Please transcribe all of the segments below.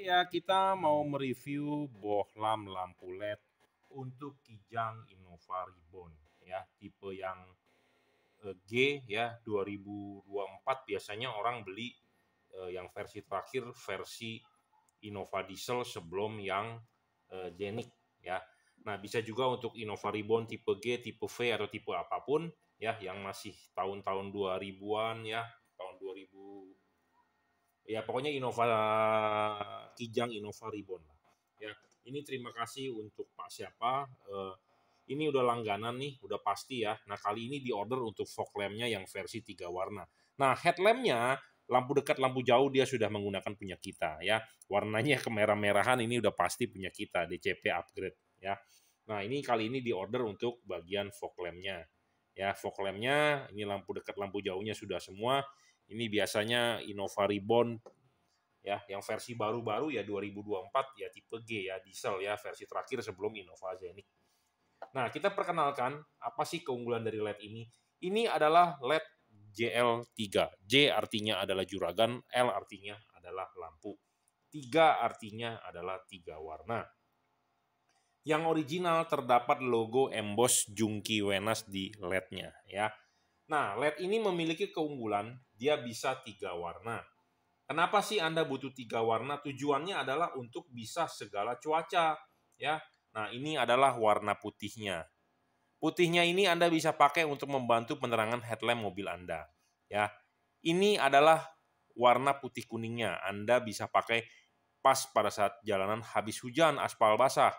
Ya, kita mau mereview bohlam lampu LED untuk Kijang Innova Ribbon ya, tipe yang eh, G ya 2024 biasanya orang beli eh, yang versi terakhir versi Innova Diesel sebelum yang eh, Genic ya. Nah, bisa juga untuk Innova Ribbon tipe G, tipe V atau tipe apapun ya yang masih tahun-tahun 2000-an ya, tahun 2000 ya pokoknya Innova Kijang Innova Ribbon lah. Ya, ini terima kasih untuk Pak siapa. Uh, ini udah langganan nih, udah pasti ya. Nah, kali ini di order untuk fog lampnya yang versi tiga warna. Nah, headlampnya lampu dekat, lampu jauh dia sudah menggunakan punya kita ya. Warnanya kemerah-merahan ini udah pasti punya kita DCP upgrade ya. Nah, ini kali ini di order untuk bagian fog lampnya. Ya, fog lampnya ini lampu dekat, lampu jauhnya sudah semua. Ini biasanya Innova Reborn ya, yang versi baru-baru ya 2024 ya tipe G ya diesel ya versi terakhir sebelum Innova Zenik. Nah, kita perkenalkan apa sih keunggulan dari LED ini? Ini adalah LED JL3. J artinya adalah juragan, L artinya adalah lampu. 3 artinya adalah tiga warna. Yang original terdapat logo emboss Jungki Wenas di LED-nya ya. Nah, LED ini memiliki keunggulan, dia bisa tiga warna. Kenapa sih Anda butuh tiga warna? Tujuannya adalah untuk bisa segala cuaca, ya. Nah, ini adalah warna putihnya. Putihnya ini Anda bisa pakai untuk membantu penerangan headlamp mobil Anda, ya. Ini adalah warna putih kuningnya. Anda bisa pakai pas pada saat jalanan habis hujan, aspal basah.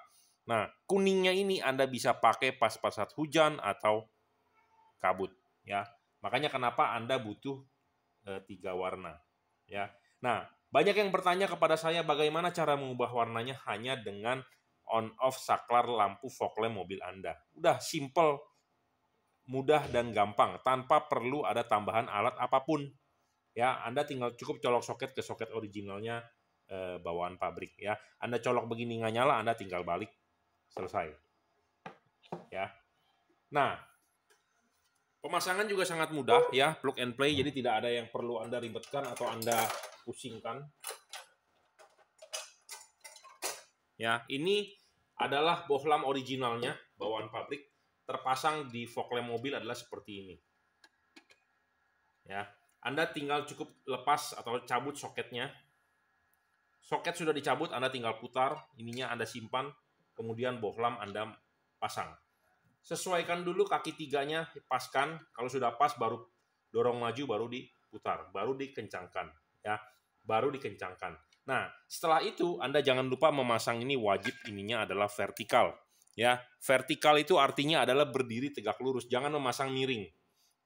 Nah, kuningnya ini Anda bisa pakai pas pada saat hujan atau kabut ya. Makanya kenapa Anda butuh e, tiga warna, ya. Nah, banyak yang bertanya kepada saya bagaimana cara mengubah warnanya hanya dengan on off saklar lampu fog lamp mobil Anda. Udah simple, mudah dan gampang tanpa perlu ada tambahan alat apapun. Ya, Anda tinggal cukup colok soket ke soket originalnya e, bawaan pabrik ya. Anda colok begini nggak nyala, Anda tinggal balik selesai. Ya. Nah, Pemasangan juga sangat mudah ya, plug and play, jadi tidak ada yang perlu Anda ribetkan atau Anda pusingkan. Ya, ini adalah bohlam originalnya, bawaan pabrik, terpasang di fog lamp mobil adalah seperti ini. Ya, Anda tinggal cukup lepas atau cabut soketnya. Soket sudah dicabut, Anda tinggal putar, ininya Anda simpan, kemudian bohlam Anda pasang sesuaikan dulu kaki tiganya paskan kalau sudah pas baru dorong maju baru diputar baru dikencangkan ya baru dikencangkan nah setelah itu anda jangan lupa memasang ini wajib ininya adalah vertikal ya vertikal itu artinya adalah berdiri tegak lurus jangan memasang miring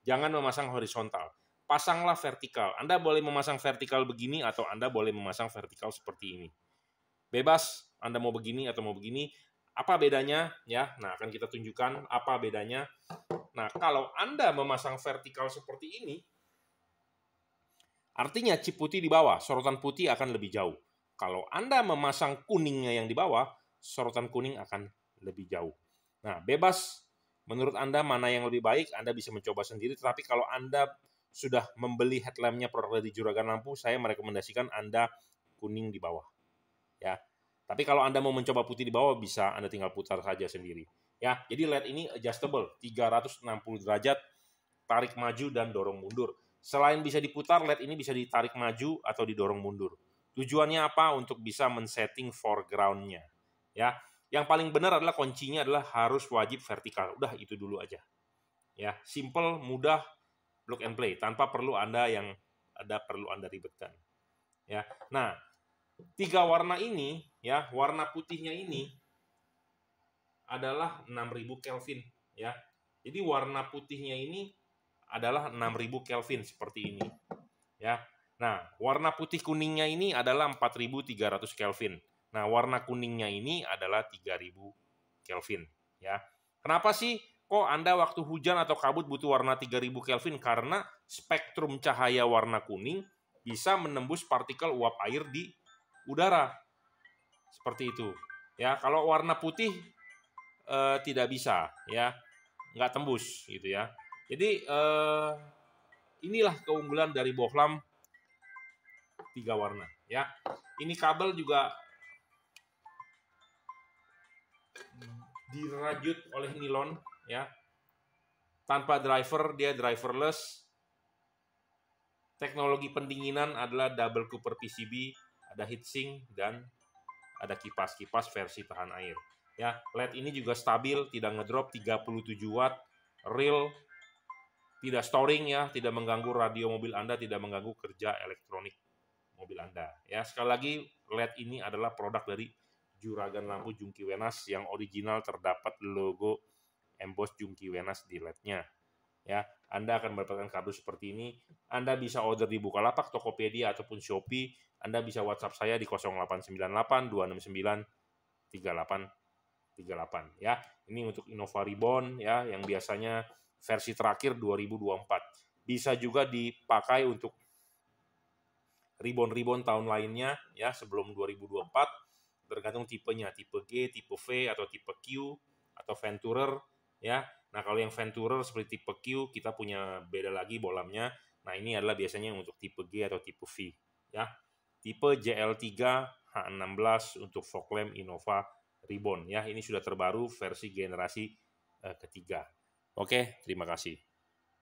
jangan memasang horizontal pasanglah vertikal anda boleh memasang vertikal begini atau anda boleh memasang vertikal seperti ini bebas anda mau begini atau mau begini apa bedanya? Ya, nah akan kita tunjukkan apa bedanya. Nah, kalau Anda memasang vertikal seperti ini, artinya chip putih di bawah, sorotan putih akan lebih jauh. Kalau Anda memasang kuningnya yang di bawah, sorotan kuning akan lebih jauh. Nah, bebas menurut Anda mana yang lebih baik, Anda bisa mencoba sendiri. Tetapi kalau Anda sudah membeli headlampnya produk dari Juragan Lampu, saya merekomendasikan Anda kuning di bawah. Ya, tapi kalau Anda mau mencoba putih di bawah bisa Anda tinggal putar saja sendiri. Ya, jadi LED ini adjustable 360 derajat tarik maju dan dorong mundur. Selain bisa diputar, LED ini bisa ditarik maju atau didorong mundur. Tujuannya apa? Untuk bisa men-setting foreground-nya. Ya, yang paling benar adalah kuncinya adalah harus wajib vertikal. Udah itu dulu aja. Ya, simple, mudah, look and play tanpa perlu Anda yang ada perlu Anda ribetkan. Ya. Nah, tiga warna ini ya warna putihnya ini adalah 6000 Kelvin ya jadi warna putihnya ini adalah 6000 Kelvin seperti ini ya nah warna putih kuningnya ini adalah 4300 Kelvin nah warna kuningnya ini adalah 3000 Kelvin ya kenapa sih kok Anda waktu hujan atau kabut butuh warna 3000 Kelvin karena spektrum cahaya warna kuning bisa menembus partikel uap air di udara. Seperti itu. Ya, kalau warna putih eh, tidak bisa, ya. Nggak tembus gitu ya. Jadi eh, inilah keunggulan dari bohlam tiga warna, ya. Ini kabel juga dirajut oleh nilon, ya. Tanpa driver, dia driverless. Teknologi pendinginan adalah double cooper PCB ada heatsink dan ada kipas-kipas versi tahan air. Ya, LED ini juga stabil, tidak ngedrop 37 watt, real, tidak storing ya, tidak mengganggu radio mobil Anda, tidak mengganggu kerja elektronik mobil Anda. Ya, sekali lagi LED ini adalah produk dari Juragan Lampu Jungki Wenas yang original terdapat logo emboss Jungki Wenas di led ya Anda akan mendapatkan kartu seperti ini Anda bisa order di Bukalapak Tokopedia ataupun Shopee Anda bisa WhatsApp saya di 0898 269 38 38 ya ini untuk Innova Ribbon ya yang biasanya versi terakhir 2024 bisa juga dipakai untuk ribbon-ribbon tahun lainnya ya sebelum 2024 tergantung tipenya tipe G, tipe V atau tipe Q atau Venturer ya Nah kalau yang Venturer seperti tipe Q kita punya beda lagi bolamnya. Nah ini adalah biasanya untuk tipe G atau tipe V ya. Tipe JL3 H16 untuk lamp Innova Ribbon ya. Ini sudah terbaru versi generasi uh, ketiga. Oke, terima kasih.